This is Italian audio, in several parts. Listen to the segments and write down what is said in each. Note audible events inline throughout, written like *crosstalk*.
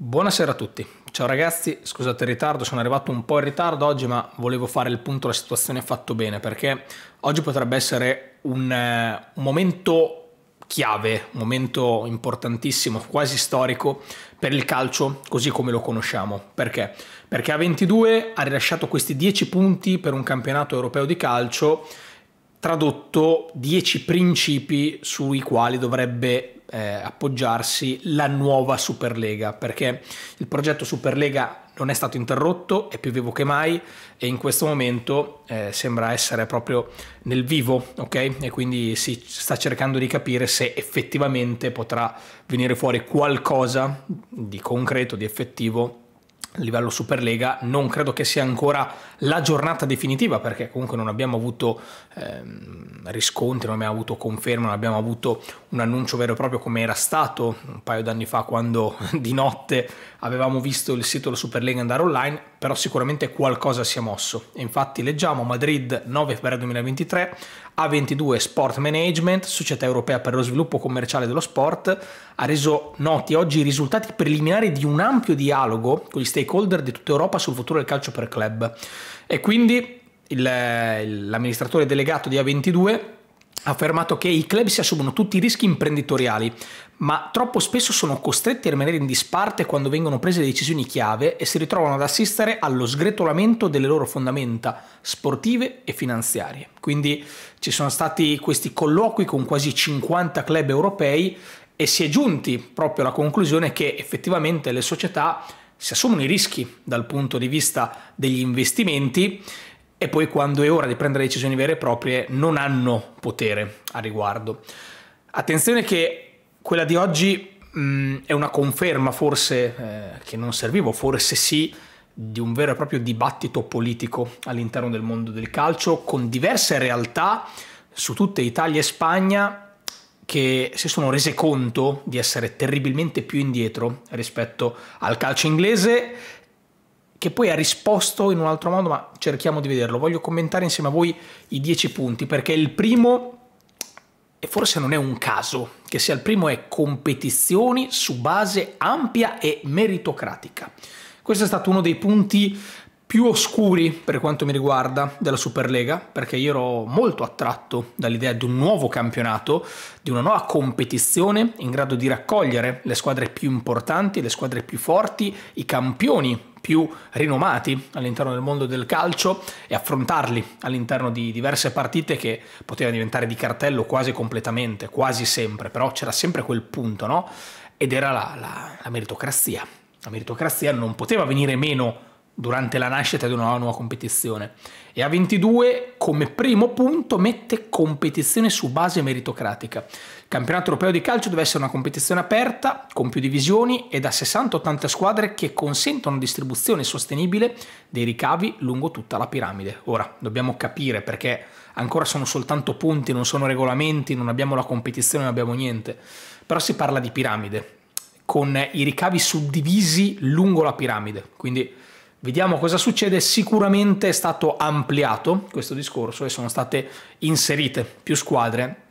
Buonasera a tutti, ciao ragazzi, scusate il ritardo, sono arrivato un po' in ritardo oggi ma volevo fare il punto della situazione fatto bene perché oggi potrebbe essere un, eh, un momento chiave, un momento importantissimo, quasi storico per il calcio così come lo conosciamo. Perché? Perché a 22 ha rilasciato questi 10 punti per un campionato europeo di calcio tradotto 10 principi sui quali dovrebbe eh, appoggiarsi la nuova Superlega, perché il progetto Superlega non è stato interrotto, è più vivo che mai e in questo momento eh, sembra essere proprio nel vivo, ok? E quindi si sta cercando di capire se effettivamente potrà venire fuori qualcosa di concreto, di effettivo a livello Superlega non credo che sia ancora la giornata definitiva perché comunque non abbiamo avuto ehm, riscontri, non abbiamo avuto conferme, non abbiamo avuto un annuncio vero e proprio come era stato un paio d'anni fa quando *laughs* di notte avevamo visto il sito della Superlega andare online, però sicuramente qualcosa si è mosso. Infatti leggiamo Madrid 9 febbraio 2023, a22 Sport Management, società europea per lo sviluppo commerciale dello sport, ha reso noti oggi i risultati preliminari di un ampio dialogo con gli stakeholder di tutta Europa sul futuro del calcio per club. E quindi il, eh, l'amministratore delegato di A22 ha affermato che i club si assumono tutti i rischi imprenditoriali, ma troppo spesso sono costretti a rimanere in disparte quando vengono prese decisioni chiave e si ritrovano ad assistere allo sgretolamento delle loro fondamenta sportive e finanziarie. Quindi ci sono stati questi colloqui con quasi 50 club europei e si è giunti proprio alla conclusione che effettivamente le società si assumono i rischi dal punto di vista degli investimenti e poi quando è ora di prendere decisioni vere e proprie non hanno potere a riguardo. Attenzione che quella di oggi mh, mm, è una conferma forse eh, che non serviva, forse sì, di un vero e proprio dibattito politico all'interno del mondo del calcio con diverse realtà su tutte Italia e Spagna che si sono rese conto di essere terribilmente più indietro rispetto al calcio inglese che poi ha risposto in un altro modo, ma cerchiamo di vederlo. Voglio commentare insieme a voi i dieci punti, perché il primo, e forse non è un caso, che sia il primo, è competizioni su base ampia e meritocratica. Questo è stato uno dei punti più oscuri per quanto mi riguarda della Superlega, perché io ero molto attratto dall'idea di un nuovo campionato, di una nuova competizione in grado di raccogliere le squadre più importanti, le squadre più forti, i campioni più rinomati all'interno del mondo del calcio e affrontarli all'interno di diverse partite che poteva diventare di cartello quasi completamente, quasi sempre, però c'era sempre quel punto, no? Ed era la, la, la meritocrazia. La meritocrazia non poteva venire meno durante la nascita di una nuova competizione e a 22 come primo punto mette competizione su base meritocratica. Il campionato europeo di calcio deve essere una competizione aperta con più divisioni e da 60-80 squadre che consentono distribuzione sostenibile dei ricavi lungo tutta la piramide. Ora dobbiamo capire perché ancora sono soltanto punti, non sono regolamenti, non abbiamo la competizione, non abbiamo niente. Però si parla di piramide con i ricavi suddivisi lungo la piramide, quindi Vediamo cosa succede, sicuramente è stato ampliato questo discorso e sono state inserite più squadre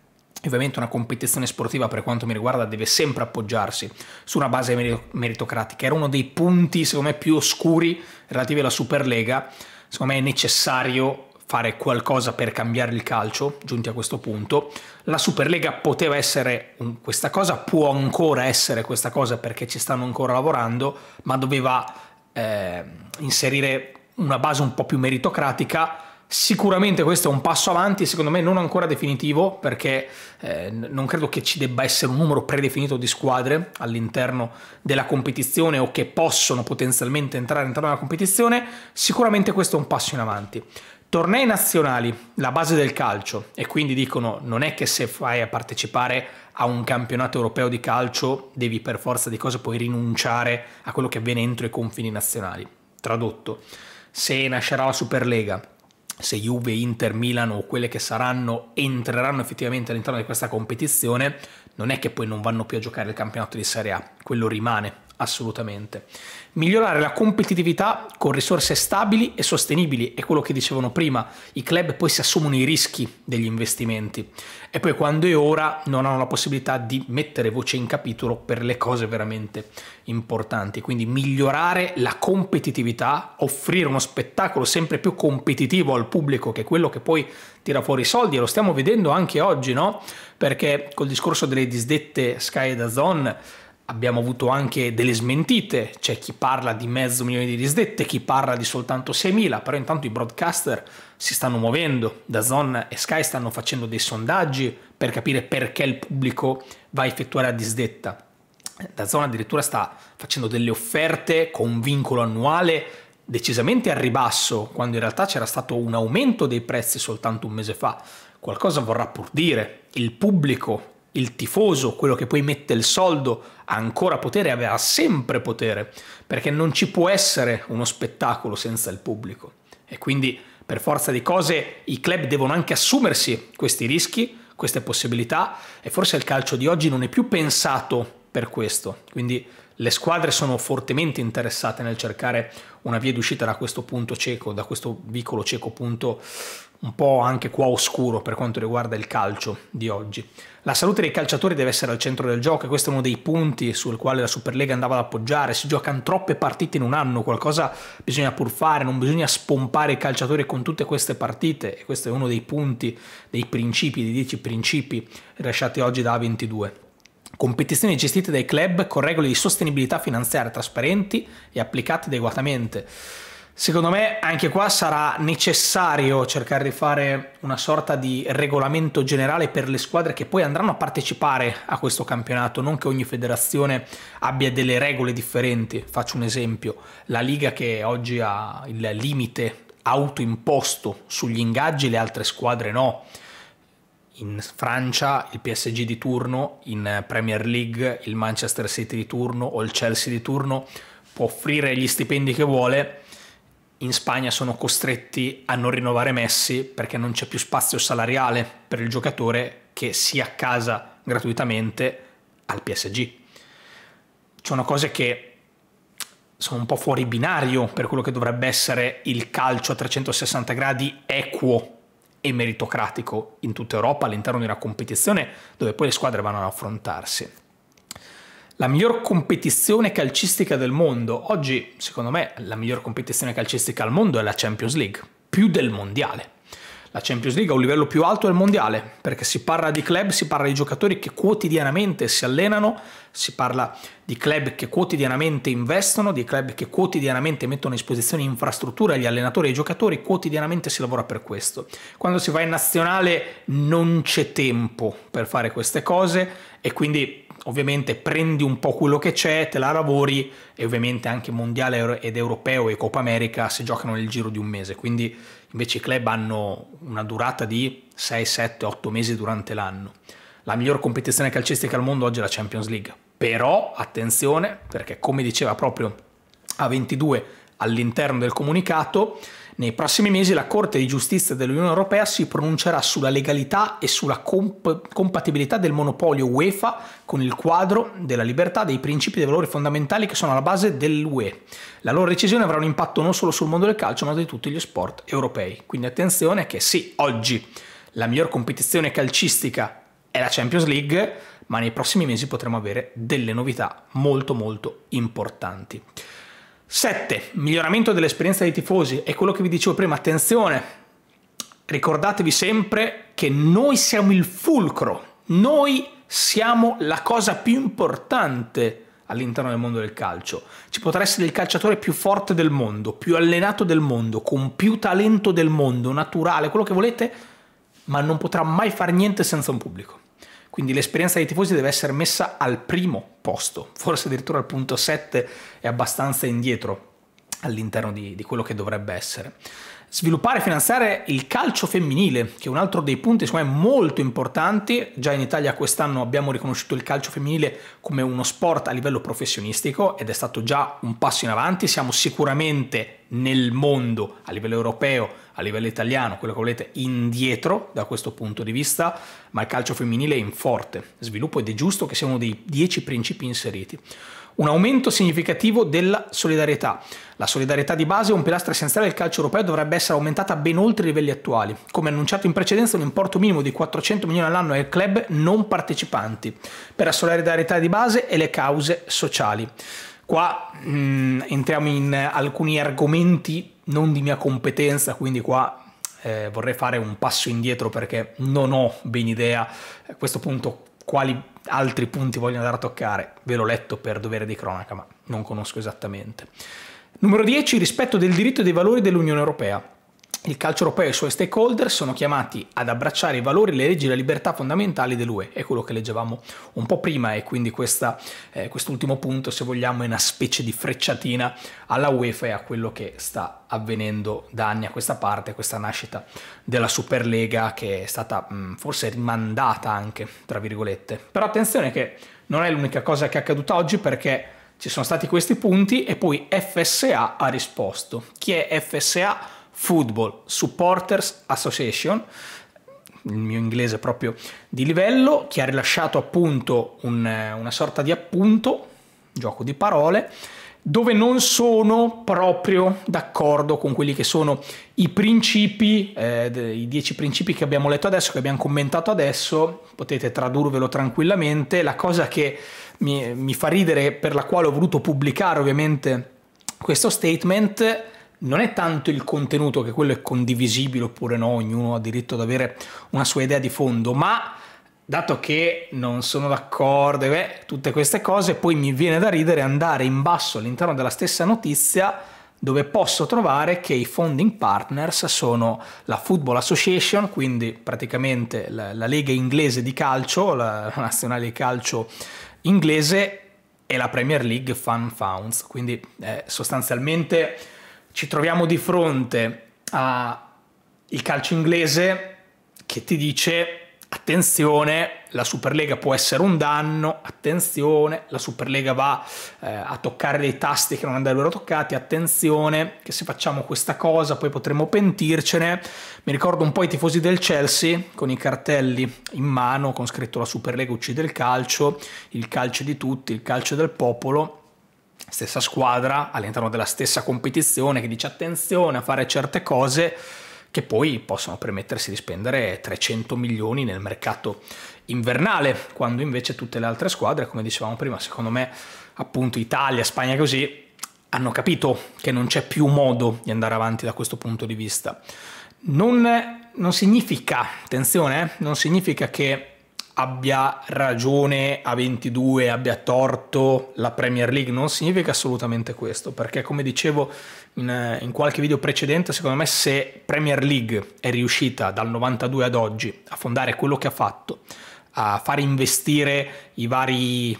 Ovviamente una competizione sportiva per quanto mi riguarda deve sempre appoggiarsi su una base meritocratica. Era uno dei punti, secondo me, più oscuri relativi alla Superlega. Secondo me è necessario fare qualcosa per cambiare il calcio, giunti a questo punto. La Superlega poteva essere questa cosa, può ancora essere questa cosa perché ci stanno ancora lavorando, ma doveva eh, inserire una base un po' più meritocratica. Sicuramente questo è un passo avanti, secondo me non ancora definitivo, perché eh, non credo che ci debba essere un numero predefinito di squadre all'interno della competizione o che possono potenzialmente entrare all'interno della competizione. Sicuramente questo è un passo in avanti. Tornei nazionali, la base del calcio, e quindi dicono non è che se fai a partecipare a un campionato europeo di calcio devi per forza di cose poi rinunciare a quello che avviene entro i confini nazionali. Tradotto, se nascerà la Superlega, se Juve, Inter, Milano o quelle che saranno entreranno effettivamente all'interno di questa competizione, non è che poi non vanno più a giocare il campionato di Serie A, quello rimane, assolutamente. Migliorare la competitività con risorse stabili e sostenibili, è quello che dicevano prima, i club poi si assumono i rischi degli investimenti e poi quando è ora non hanno la possibilità di mettere voce in capitolo per le cose veramente importanti, quindi migliorare la competitività, offrire uno spettacolo sempre più competitivo al pubblico che è quello che poi tira fuori i soldi e lo stiamo vedendo anche oggi, no? Perché col discorso delle disdette Sky e Dazon Abbiamo avuto anche delle smentite, c'è chi parla di mezzo milione di disdette, chi parla di soltanto 6.000, però intanto i broadcaster si stanno muovendo, Dazon e Sky stanno facendo dei sondaggi per capire perché il pubblico va a effettuare la disdetta. Dazon addirittura sta facendo delle offerte con un vincolo annuale decisamente al ribasso, quando in realtà c'era stato un aumento dei prezzi soltanto un mese fa. Qualcosa vorrà pur dire, il pubblico il tifoso, quello che poi mette il soldo, ha ancora potere, aveva sempre potere, perché non ci può essere uno spettacolo senza il pubblico. E quindi per forza di cose i club devono anche assumersi questi rischi, queste possibilità e forse il calcio di oggi non è più pensato per questo. Quindi le squadre sono fortemente interessate nel cercare una via d'uscita da questo punto cieco, da questo vicolo cieco punto un po' anche qua oscuro per quanto riguarda il calcio di oggi. La salute dei calciatori deve essere al centro del gioco e questo è uno dei punti sul quale la Superlega andava ad appoggiare. Si giocano troppe partite in un anno, qualcosa bisogna pur fare, non bisogna spompare i calciatori con tutte queste partite e questo è uno dei punti, dei principi, dei 10 principi lasciati oggi da A22. Competizioni gestite dai club con regole di sostenibilità finanziaria trasparenti e applicate adeguatamente. Secondo me anche qua sarà necessario cercare di fare una sorta di regolamento generale per le squadre che poi andranno a partecipare a questo campionato, non che ogni federazione abbia delle regole differenti. Faccio un esempio, la Liga che oggi ha il limite autoimposto sugli ingaggi, le altre squadre no. In Francia il PSG di turno, in Premier League il Manchester City di turno o il Chelsea di turno può offrire gli stipendi che vuole in Spagna sono costretti a non rinnovare Messi perché non c'è più spazio salariale per il giocatore che si accasa gratuitamente al PSG. Sono cose che sono un po' fuori binario per quello che dovrebbe essere il calcio a 360 gradi equo e meritocratico in tutta Europa all'interno di una competizione dove poi le squadre vanno ad affrontarsi la miglior competizione calcistica del mondo. Oggi, secondo me, la miglior competizione calcistica al mondo è la Champions League, più del mondiale. La Champions League ha un livello più alto del mondiale, perché si parla di club, si parla di giocatori che quotidianamente si allenano, si parla di club che quotidianamente investono, di club che quotidianamente mettono a disposizione infrastrutture agli allenatori e ai giocatori, quotidianamente si lavora per questo. Quando si va in nazionale non c'è tempo per fare queste cose e quindi ovviamente prendi un po' quello che c'è, te la lavori e ovviamente anche mondiale ed europeo e Copa America si giocano nel giro di un mese, quindi invece i club hanno una durata di 6, 7, 8 mesi durante l'anno. La miglior competizione calcistica al mondo oggi è la Champions League, però attenzione perché come diceva proprio A22 all'interno del comunicato, nei prossimi mesi la Corte di giustizia dell'Unione Europea si pronuncerà sulla legalità e sulla comp compatibilità del monopolio UEFA con il quadro della libertà dei principi e dei valori fondamentali che sono alla base dell'UE. La loro decisione avrà un impatto non solo sul mondo del calcio, ma di tutti gli sport europei. Quindi attenzione che sì, oggi la miglior competizione calcistica è la Champions League, ma nei prossimi mesi potremo avere delle novità molto molto importanti. 7. Miglioramento dell'esperienza dei tifosi. È quello che vi dicevo prima, attenzione, ricordatevi sempre che noi siamo il fulcro, noi siamo la cosa più importante all'interno del mondo del calcio. Ci potrà essere il calciatore più forte del mondo, più allenato del mondo, con più talento del mondo, naturale, quello che volete, ma non potrà mai fare niente senza un pubblico. Quindi l'esperienza dei tifosi deve essere messa al primo posto, forse addirittura al punto 7 è abbastanza indietro all'interno di, di quello che dovrebbe essere sviluppare e finanziare il calcio femminile, che è un altro dei punti secondo me molto importanti. Già in Italia quest'anno abbiamo riconosciuto il calcio femminile come uno sport a livello professionistico ed è stato già un passo in avanti. Siamo sicuramente nel mondo, a livello europeo, a livello italiano, quello che volete, indietro da questo punto di vista, ma il calcio femminile è in forte sviluppo ed è giusto che sia uno dei dieci principi inseriti. Un aumento significativo della solidarietà. La solidarietà di base è un pilastro essenziale del calcio europeo e dovrebbe essere aumentata ben oltre i livelli attuali. Come annunciato in precedenza, un importo minimo di 400 milioni all'anno ai club non partecipanti per la solidarietà di base e le cause sociali. Qua mh, mm, entriamo in alcuni argomenti non di mia competenza, quindi qua eh, vorrei fare un passo indietro perché non ho ben idea a questo punto quali altri punti voglio andare a toccare. Ve l'ho letto per dovere di cronaca, ma non conosco esattamente. Numero 10, rispetto del diritto e dei valori dell'Unione Europea. Il calcio europeo e i suoi stakeholder sono chiamati ad abbracciare i valori, le leggi e le libertà fondamentali dell'UE, è quello che leggevamo un po' prima e quindi questa, eh, quest'ultimo punto, se vogliamo, è una specie di frecciatina alla UEFA e a quello che sta avvenendo da anni a questa parte, questa nascita della Superlega che è stata mh, mm, forse rimandata anche, tra virgolette. Però attenzione che non è l'unica cosa che è accaduta oggi perché ci sono stati questi punti e poi FSA ha risposto. Chi è FSA? Football Supporters Association, il mio inglese proprio di livello, che ha rilasciato appunto un, eh, una sorta di appunto, gioco di parole, dove non sono proprio d'accordo con quelli che sono i principi, eh, i dieci principi che abbiamo letto adesso, che abbiamo commentato adesso, potete tradurvelo tranquillamente. La cosa che mi, mi fa ridere, per la quale ho voluto pubblicare ovviamente questo statement, non è tanto il contenuto che quello è condivisibile oppure no, ognuno ha diritto ad avere una sua idea di fondo, ma dato che non sono d'accordo, beh, tutte queste cose, poi mi viene da ridere andare in basso all'interno della stessa notizia dove posso trovare che i founding partners sono la Football Association, quindi praticamente la, la Lega inglese di calcio, la nazionale di calcio inglese e la Premier League Fan Founds, quindi eh, sostanzialmente ci troviamo di fronte al calcio inglese che ti dice attenzione, la Superlega può essere un danno, attenzione, la Superlega va eh, a toccare dei tasti che non andrebbero toccati, attenzione che se facciamo questa cosa poi potremmo pentircene. Mi ricordo un po' i tifosi del Chelsea con i cartelli in mano con scritto la Superlega uccide il calcio, il calcio di tutti, il calcio del popolo stessa squadra all'interno della stessa competizione che dice attenzione a fare certe cose che poi possono permettersi di spendere 300 milioni nel mercato invernale, quando invece tutte le altre squadre, come dicevamo prima, secondo me appunto Italia, Spagna così, hanno capito che non c'è più modo di andare avanti da questo punto di vista. Non, non significa, attenzione, eh, non significa che abbia ragione a 22, abbia torto la Premier League, non significa assolutamente questo, perché come dicevo in, eh, in, qualche video precedente, secondo me se Premier League è riuscita dal 92 ad oggi a fondare quello che ha fatto, a far investire i vari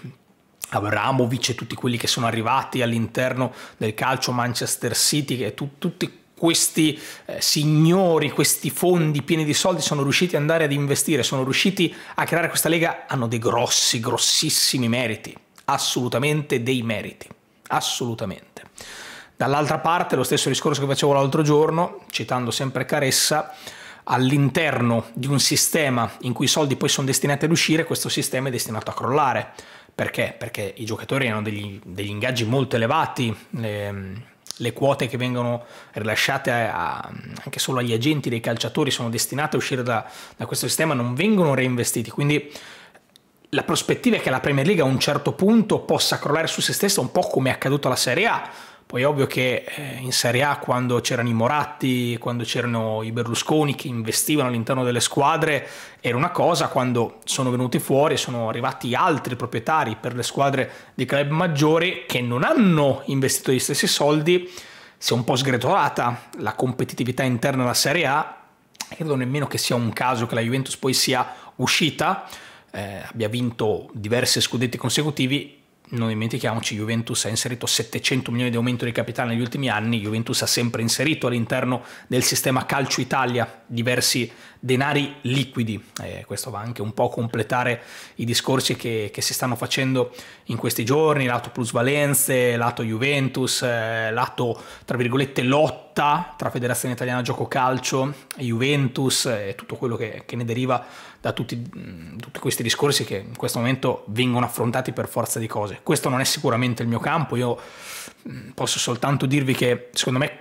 Abramovic e tutti quelli che sono arrivati all'interno del calcio Manchester City, e tu, tutti questi eh, signori, questi fondi pieni di soldi sono riusciti ad andare ad investire, sono riusciti a creare questa lega, hanno dei grossi, grossissimi meriti, assolutamente dei meriti, assolutamente. Dall'altra parte, lo stesso discorso che facevo l'altro giorno, citando sempre Caressa, all'interno di un sistema in cui i soldi poi sono destinati ad uscire, questo sistema è destinato a crollare. Perché? Perché i giocatori hanno degli, degli ingaggi molto elevati. Le, ehm, le quote che vengono rilasciate a, a, anche solo agli agenti dei calciatori sono destinate a uscire da, da questo sistema, non vengono reinvestiti. Quindi la prospettiva è che la Premier League a un certo punto possa crollare su se stessa, un po' come è accaduto alla Serie A poi è ovvio che eh, in Serie A quando c'erano i Moratti, quando c'erano i Berlusconi che investivano all'interno delle squadre era una cosa, quando sono venuti fuori sono arrivati altri proprietari per le squadre di club maggiori che non hanno investito gli stessi soldi, si è un po' sgretolata la competitività interna della Serie A, credo nemmeno che sia un caso che la Juventus poi sia uscita, eh, abbia vinto diversi scudetti consecutivi, non dimentichiamoci, Juventus ha inserito 700 milioni di aumento di capitale negli ultimi anni, Juventus ha sempre inserito all'interno del sistema calcio Italia diversi denari liquidi, eh, questo va anche un po' a completare i discorsi che, che si stanno facendo in questi giorni, lato plusvalenze, lato Juventus, eh, lato tra virgolette lotto lotta tra Federazione Italiana Gioco Calcio, Juventus e tutto quello che, che ne deriva da tutti, tutti, questi discorsi che in questo momento vengono affrontati per forza di cose. Questo non è sicuramente il mio campo, io posso soltanto dirvi che secondo me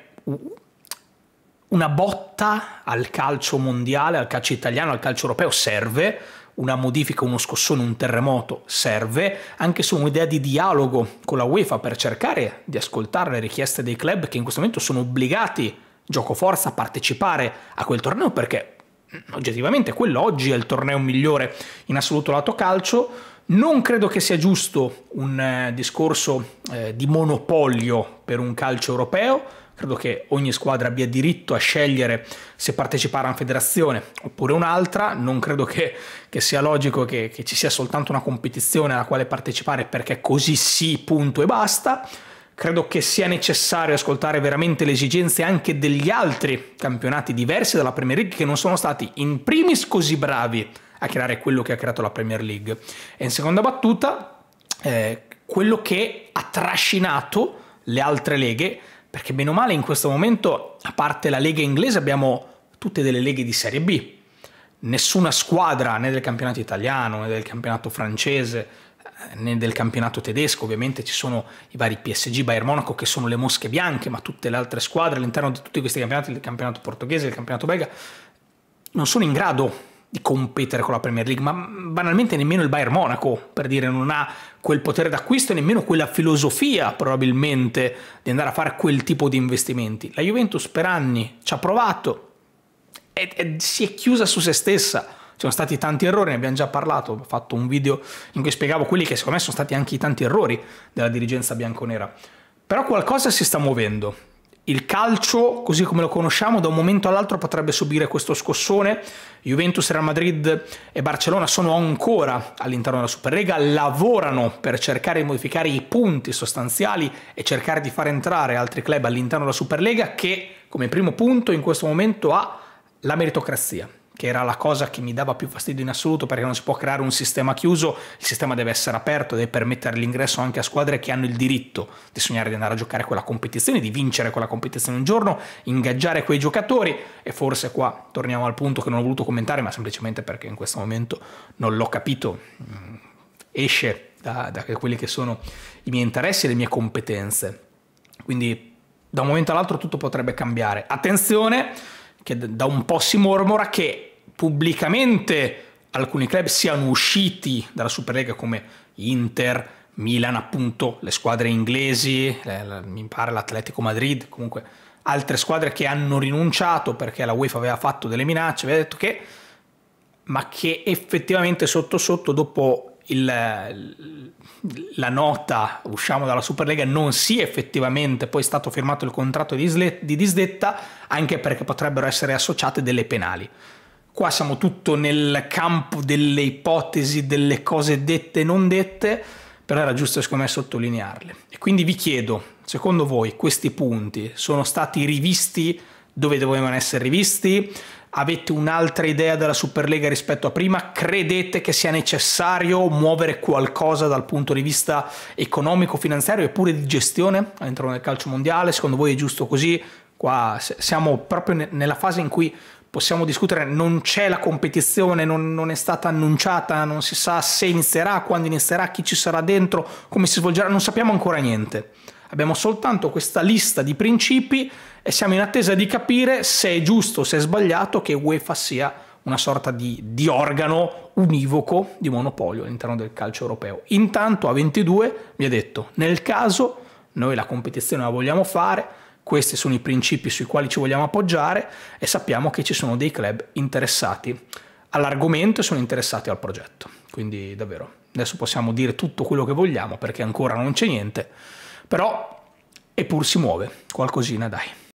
una botta al calcio mondiale, al calcio italiano, al calcio europeo serve una modifica, uno scossone, un terremoto serve, anche se un'idea di dialogo con la UEFA per cercare di ascoltare le richieste dei club che in questo momento sono obbligati, gioco forza, a partecipare a quel torneo perché mm, oggettivamente quello oggi è il torneo migliore in assoluto lato calcio. Non credo che sia giusto un eh, discorso eh, di monopolio per un calcio europeo, credo che ogni squadra abbia diritto a scegliere se partecipare a una federazione oppure un'altra, non credo che, che sia logico che, che, ci sia soltanto una competizione alla quale partecipare perché così sì, punto e basta. Credo che sia necessario ascoltare veramente le esigenze anche degli altri campionati diversi dalla Premier League che non sono stati in primis così bravi a creare quello che ha creato la Premier League. E in seconda battuta, eh, quello che ha trascinato le altre leghe perché bene o male in questo momento, a parte la Lega inglese, abbiamo tutte delle leghe di Serie B. Nessuna squadra né del campionato italiano né del campionato francese eh, né del campionato tedesco, ovviamente ci sono i vari PSG, Bayern Monaco che sono le mosche bianche, ma tutte le altre squadre all'interno di tutti questi campionati, il campionato portoghese, il campionato belga, non sono in grado di competere con la Premier League, ma banalmente nemmeno il Bayern Monaco, per dire, non ha quel potere d'acquisto e nemmeno quella filosofia probabilmente di andare a fare quel tipo di investimenti. La Juventus per anni ci ha provato e, e si è chiusa su se stessa. Ci sono stati tanti errori, ne abbiamo già parlato, ho fatto un video in cui spiegavo quelli che secondo me sono stati anche i tanti errori della dirigenza bianconera. Però qualcosa si sta muovendo il calcio, così come lo conosciamo, da un momento all'altro potrebbe subire questo scossone. Juventus, Real Madrid e Barcellona sono ancora all'interno della Superlega, lavorano per cercare di modificare i punti sostanziali e cercare di far entrare altri club all'interno della Superlega che come primo punto in questo momento ha la meritocrazia che era la cosa che mi dava più fastidio in assoluto perché non si può creare un sistema chiuso, il sistema deve essere aperto, deve permettere l'ingresso anche a squadre che hanno il diritto di sognare di andare a giocare quella competizione, di vincere quella competizione un giorno, ingaggiare quei giocatori e forse qua torniamo al punto che non ho voluto commentare ma semplicemente perché in questo momento non l'ho capito, mm, esce da, da quelli che sono i miei interessi e le mie competenze. Quindi da un momento all'altro tutto potrebbe cambiare. Attenzione! che da un po' si mormora che pubblicamente alcuni club siano usciti dalla Superlega come Inter, Milan appunto, le squadre inglesi, mi pare l'Atletico Madrid, comunque altre squadre che hanno rinunciato perché la UEFA aveva fatto delle minacce, aveva detto che, ma che effettivamente sotto sotto dopo il, la nota usciamo dalla Superlega non sia effettivamente poi stato firmato il contratto di, di disdetta, anche perché potrebbero essere associate delle penali. Qua siamo tutto nel campo delle ipotesi, delle cose dette e non dette, però era giusto secondo me sottolinearle. E quindi vi chiedo, secondo voi questi punti sono stati rivisti dove dovevano essere rivisti? avete un'altra idea della Superlega rispetto a prima, credete che sia necessario muovere qualcosa dal punto di vista economico, finanziario e pure di gestione all'interno del calcio mondiale? Secondo voi è giusto così? Qua siamo proprio nella fase in cui possiamo discutere, non c'è la competizione, non, non, è stata annunciata, non si sa se inizierà, quando inizierà, chi ci sarà dentro, come si svolgerà, non sappiamo ancora niente. Abbiamo soltanto questa lista di principi e siamo in attesa di capire se è giusto o se è sbagliato che UEFA sia una sorta di, di, organo univoco di monopolio all'interno del calcio europeo. Intanto a 22 mi ha detto, nel caso noi la competizione la vogliamo fare, questi sono i principi sui quali ci vogliamo appoggiare e sappiamo che ci sono dei club interessati all'argomento e sono interessati al progetto. Quindi davvero, adesso possiamo dire tutto quello che vogliamo perché ancora non c'è niente però eppur si muove qualcosina dai.